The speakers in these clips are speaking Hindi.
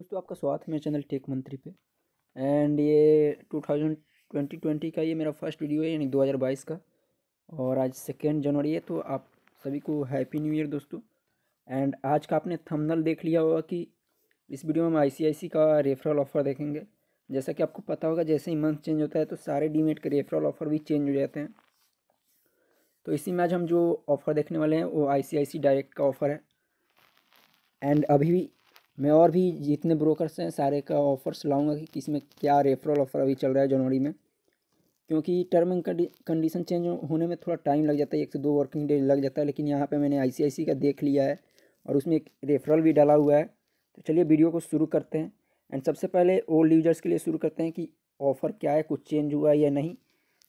दोस्तों आपका स्वागत है मेरे चैनल टेक मंत्री पे एंड ये 2020 ट्वेंटी का ये मेरा फर्स्ट वीडियो है यानी 2022 का और आज सेकेंड जनवरी है तो आप सभी को हैप्पी न्यू ईयर दोस्तों एंड आज का आपने थंबनेल देख लिया होगा कि इस वीडियो में हम आई का रेफरल ऑफ़र देखेंगे जैसा कि आपको पता होगा जैसे ही मंथ चेंज होता है तो सारे डीमेट के रेफरल ऑफ़र भी चेंज हो जाते हैं तो इसी में आज हम जो ऑफ़र देखने वाले हैं वो आई डायरेक्ट का ऑफ़र है एंड अभी भी मैं और भी जितने ब्रोकर्स हैं सारे का ऑफ़र्स लाऊंगा कि इसमें क्या रेफरल ऑफ़र अभी चल रहा है जनवरी में क्योंकि टर्म एंड कंडीशन चेंज होने में थोड़ा टाइम लग जाता है एक से दो वर्किंग डे लग जाता है लेकिन यहाँ पे मैंने आई का देख लिया है और उसमें एक रेफरल भी डाला हुआ है तो चलिए वीडियो को शुरू करते हैं एंड सबसे पहले ओल्ड यूजर्स के लिए शुरू करते हैं कि ऑफ़र क्या है कुछ चेंज हुआ है या नहीं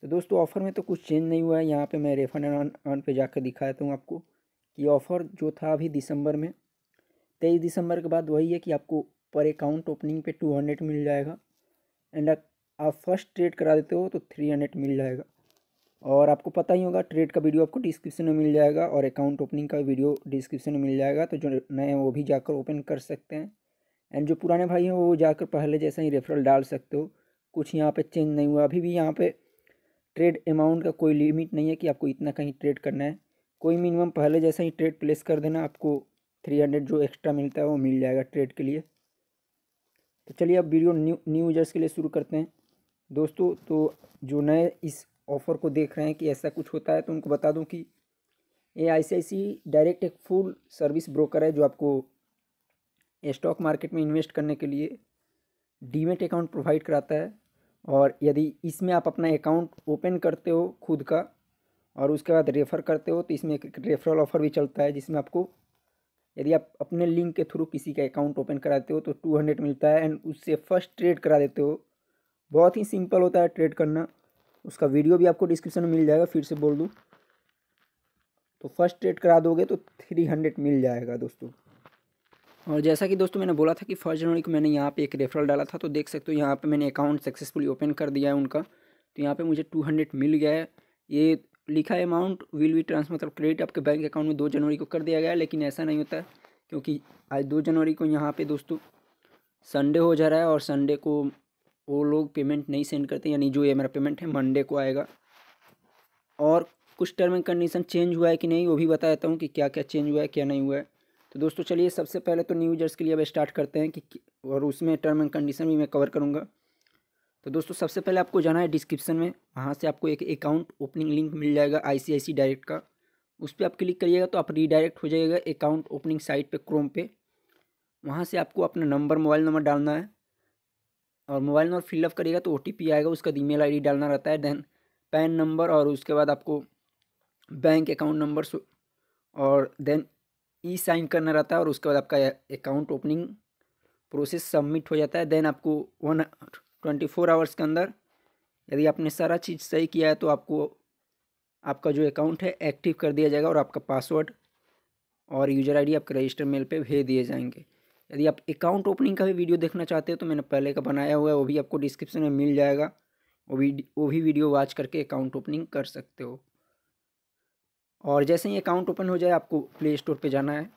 तो दोस्तों ऑफ़र में तो कुछ चेंज नहीं हुआ है यहाँ पर मैं रेफर एंड ऑन पर जाकर दिखाता हूँ आपको कि ऑफ़र जो था अभी दिसंबर में तेईस दिसंबर के बाद वही है कि आपको पर अकाउंट ओपनिंग पे टू हंड्रेड मिल जाएगा एंड आप फर्स्ट ट्रेड करा देते हो तो थ्री हंड्रेड मिल जाएगा और आपको पता ही होगा ट्रेड का वीडियो आपको डिस्क्रिप्शन में मिल जाएगा और अकाउंट ओपनिंग का वीडियो डिस्क्रिप्शन में मिल जाएगा तो जो नए हैं वो भी जाकर ओपन कर सकते हैं एंड जो पुराने भाई हैं वो जाकर पहले जैसा ही रेफरल डाल सकते हो कुछ यहाँ पर चेंज नहीं हुआ अभी भी यहाँ पर ट्रेड अमाउंट का कोई लिमिट नहीं है कि आपको इतना कहीं ट्रेड करना है कोई मिनिमम पहले जैसा ही ट्रेड प्लेस कर देना आपको थ्री हंड्रेड जो एक्स्ट्रा मिलता है वो मिल जाएगा ट्रेड के लिए तो चलिए अब वीडियो न्यू न्यू यूजर्स के लिए शुरू करते हैं दोस्तों तो जो नए इस ऑफ़र को देख रहे हैं कि ऐसा कुछ होता है तो उनको बता दूं कि ये आई डायरेक्ट एक फुल सर्विस ब्रोकर है जो आपको स्टॉक मार्केट में इन्वेस्ट करने के लिए डीमेट अकाउंट प्रोवाइड कराता है और यदि इसमें आप अपना अकाउंट ओपन करते हो खुद का और उसके बाद रेफ़र करते हो तो इसमें एक रेफरल ऑफ़र भी चलता है जिसमें आपको यदि आप अपने लिंक के थ्रू किसी का अकाउंट ओपन कराते हो तो टू हंड्रेड मिलता है एंड उससे फर्स्ट ट्रेड करा देते हो बहुत ही सिंपल होता है ट्रेड करना उसका वीडियो भी आपको डिस्क्रिप्शन में मिल जाएगा फिर से बोल दूँ तो फर्स्ट ट्रेड करा दोगे तो थ्री हंड्रेड मिल जाएगा दोस्तों और जैसा कि दोस्तों मैंने बोला था कि फर्स्ट जनवरी को मैंने यहाँ पर एक रेफरल डाला था तो देख सकते हो यहाँ पर मैंने अकाउंट सक्सेसफुली ओपन कर दिया है उनका तो यहाँ पर मुझे टू हंड्रेड मिल गया है ये लिखा अमाउंट विल बी ट्रांसफर मतलब क्रेडिट आपके बैंक अकाउंट में दो जनवरी को कर दिया गया लेकिन ऐसा नहीं होता क्योंकि आज दो जनवरी को यहाँ पे दोस्तों संडे हो जा रहा है और संडे को वो लोग पेमेंट नहीं सेंड करते यानी जो ये मेरा पेमेंट है मंडे को आएगा और कुछ टर्म एंड कंडीशन चेंज हुआ है कि नहीं वो भी बता देता हूँ कि क्या क्या चेंज हुआ है क्या नहीं हुआ है तो दोस्तों चलिए सबसे पहले तो न्यू यूजर्स के लिए अब स्टार्ट करते हैं कि और उसमें टर्म एंड कंडीशन भी मैं कवर करूँगा तो दोस्तों सबसे पहले आपको जाना है डिस्क्रिप्शन में वहाँ से आपको एक अकाउंट ओपनिंग लिंक मिल जाएगा आईसीआईसी डायरेक्ट का उस पर आप क्लिक करिएगा तो आप रीडायरेक्ट हो जाएगा अकाउंट ओपनिंग साइट पे क्रोम पे वहाँ से आपको अपना नंबर मोबाइल नंबर डालना है और मोबाइल नंबर फिलअप करिएगा तो ओ आएगा उसका ई मेल डालना रहता है देन पैन नंबर और उसके बाद आपको बैंक अकाउंट नंबर और देन ई साइन करना रहता है और उसके बाद आपका अकाउंट ओपनिंग प्रोसेस सबमिट हो जाता है देन आपको वन ट्वेंटी फोर आवर्स के अंदर यदि आपने सारा चीज़ सही किया है तो आपको आपका जो अकाउंट है एक्टिव कर दिया जाएगा और आपका पासवर्ड और यूजर आईडी आपके रजिस्टर मेल पे भेज दिए जाएंगे यदि आप अकाउंट ओपनिंग का भी वीडियो देखना चाहते हो तो मैंने पहले का बनाया हुआ है वो भी आपको डिस्क्रिप्शन में मिल जाएगा वो भी वो भी वीडियो वॉच करके अकाउंट ओपनिंग कर सकते हो और जैसे ही अकाउंट ओपन हो जाए आपको प्ले स्टोर पर जाना है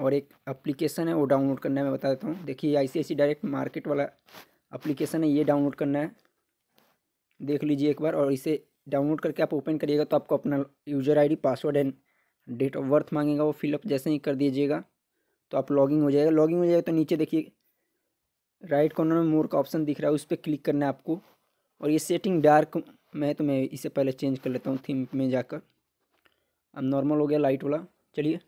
और एक एप्लीकेशन है वो डाउनलोड करना मैं बता देता हूँ देखिए आई डायरेक्ट मार्केट वाला अप्लीकेशन है ये डाउनलोड करना है देख लीजिए एक बार और इसे डाउनलोड करके आप ओपन करिएगा तो आपको अपना user ID password and date of birth मांगेगा वो फिलअप जैसे ही कर दीजिएगा तो आप लॉगिंग हो जाएगा लॉगिंग हो जाएगा तो नीचे देखिए राइट कॉर्नर में मोर का ऑप्शन दिख रहा है उस पर क्लिक करना है आपको और ये सेटिंग डार्क में है तो मैं इसे पहले चेंज कर लेता हूँ थीम में जाकर अब नॉर्मल हो गया लाइट वाला चलिए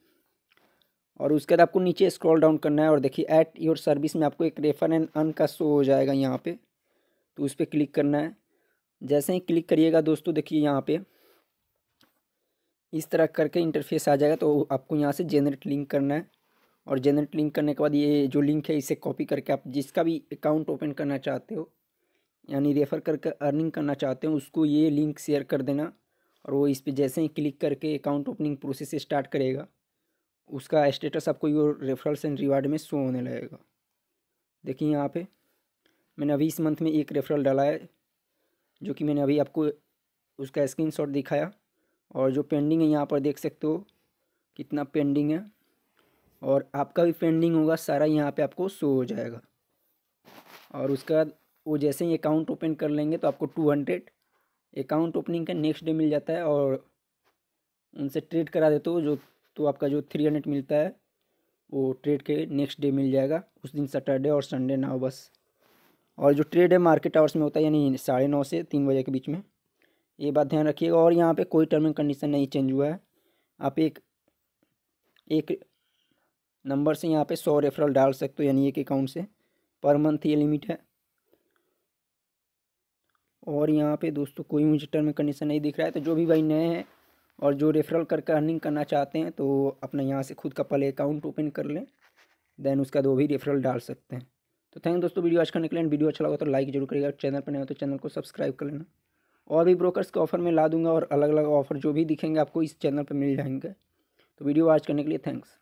और उसके बाद आपको नीचे स्क्रॉल डाउन करना है और देखिए ऐट योर सर्विस में आपको एक रेफर एंड अन का शो हो जाएगा यहाँ पे तो उस पर क्लिक करना है जैसे ही क्लिक करिएगा दोस्तों देखिए यहाँ पे इस तरह करके इंटरफेस आ जाएगा तो आपको यहाँ से जेनरेट लिंक करना है और जेनरेट लिंक करने के बाद ये जो लिंक है इसे कॉपी करके आप जिसका भी अकाउंट ओपन करना चाहते हो यानी रेफ़र करके अर्निंग करना चाहते हो उसको ये लिंक शेयर कर देना और वो इस पर जैसे ही क्लिक करके अकाउंट ओपनिंग प्रोसेस स्टार्ट करेगा उसका स्टेटस आपको योर रेफरल्स एंड रिवार्ड में शो होने लगेगा देखिए यहाँ पे मैंने अभी इस मंथ में एक रेफरल डाला है जो कि मैंने अभी आपको उसका स्क्रीनशॉट दिखाया और जो पेंडिंग है यहाँ पर देख सकते हो कितना पेंडिंग है और आपका भी पेंडिंग होगा सारा यहाँ पे आपको शो हो जाएगा और उसके बाद वो जैसे ही अकाउंट ओपन कर लेंगे तो आपको टू हंड्रेड अकाउंट ओपनिंग का नेक्स्ट डे मिल जाता है और उनसे ट्रेड करा देते हो जो तो आपका जो थ्री हंड्रेड मिलता है वो ट्रेड के नेक्स्ट डे मिल जाएगा उस दिन सैटरडे और संडे ना हो बस और जो ट्रेड है मार्केट आवर्स में होता है यानी साढ़े नौ से तीन बजे के बीच में ये बात ध्यान रखिएगा और यहाँ पे कोई टर्म एंड कंडीशन नहीं चेंज हुआ है आप एक एक नंबर से यहाँ पे सौ रेफरल डाल सकते हो यानी एक अकाउंट से पर मंथ ये लिमिट है और यहाँ पे दोस्तों कोई मुझे टर्म एंड कंडीशन नहीं दिख रहा है तो जो भी भाई नए हैं और जो रेफरल करके अर्निंग करना चाहते हैं तो अपने यहाँ से खुद का पहले अकाउंट ओपन कर लें देन उसका दो भी रेफरल डाल सकते हैं तो थैंक दोस्तों वीडियो आज का निकले वीडियो अच्छा लगा तो लाइक जरूर करिएगा चैनल पर नहीं हो तो चैनल को सब्सक्राइब कर लेना और भी ब्रोकर्स के ऑफर में ला दूंगा और अलग अलग ऑफर जो भी दिखेंगे आपको इस चैनल पर मिल जाएंगे तो वीडियो वॉच करने के लिए थैंक्स